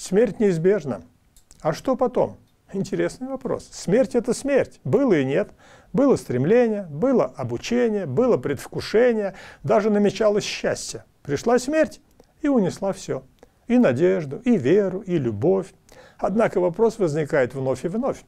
Смерть неизбежна. А что потом? Интересный вопрос. Смерть – это смерть. Было и нет. Было стремление, было обучение, было предвкушение, даже намечалось счастье. Пришла смерть и унесла все. И надежду, и веру, и любовь. Однако вопрос возникает вновь и вновь.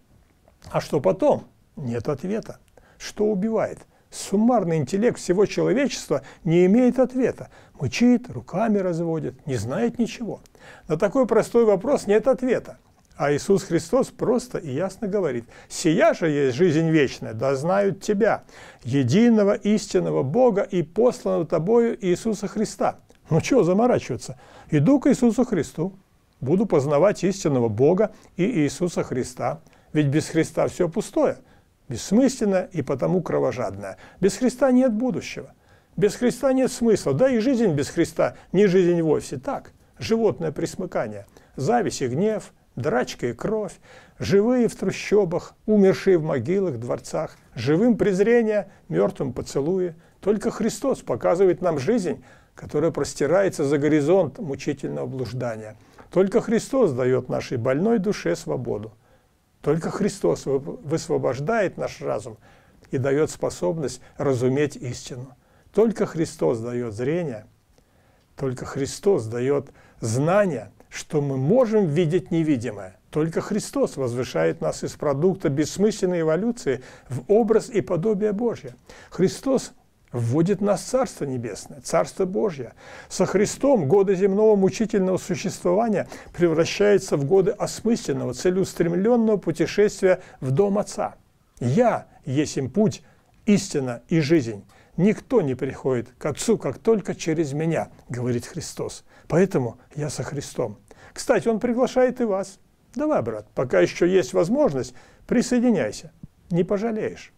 А что потом? Нет ответа. Что убивает? Суммарный интеллект всего человечества не имеет ответа. Мычит, руками разводит, не знает ничего. На такой простой вопрос нет ответа. А Иисус Христос просто и ясно говорит, «Сия же есть жизнь вечная, да знают Тебя, единого истинного Бога и посланного Тобою Иисуса Христа». Ну чего заморачиваться? Иду к Иисусу Христу, буду познавать истинного Бога и Иисуса Христа. Ведь без Христа все пустое – бессмысленно и потому кровожадно. Без Христа нет будущего. Без Христа нет смысла. Да и жизнь без Христа не жизнь вовсе. Так, животное присмыкание, зависть и гнев, драчка и кровь, живые в трущобах, умершие в могилах, дворцах, живым презрение, мертвым поцелуи. Только Христос показывает нам жизнь, которая простирается за горизонт мучительного блуждания. Только Христос дает нашей больной душе свободу. Только Христос высвобождает наш разум и дает способность разуметь истину. Только Христос дает зрение, только Христос дает знание, что мы можем видеть невидимое. Только Христос возвышает нас из продукта бессмысленной эволюции в образ и подобие Божье. Христос вводит нас Царство Небесное, Царство Божье. Со Христом годы земного мучительного существования превращаются в годы осмысленного, целеустремленного путешествия в Дом Отца. «Я есть им путь, истина и жизнь». «Никто не приходит к Отцу, как только через меня», — говорит Христос. «Поэтому я со Христом». Кстати, Он приглашает и вас. Давай, брат, пока еще есть возможность, присоединяйся. Не пожалеешь.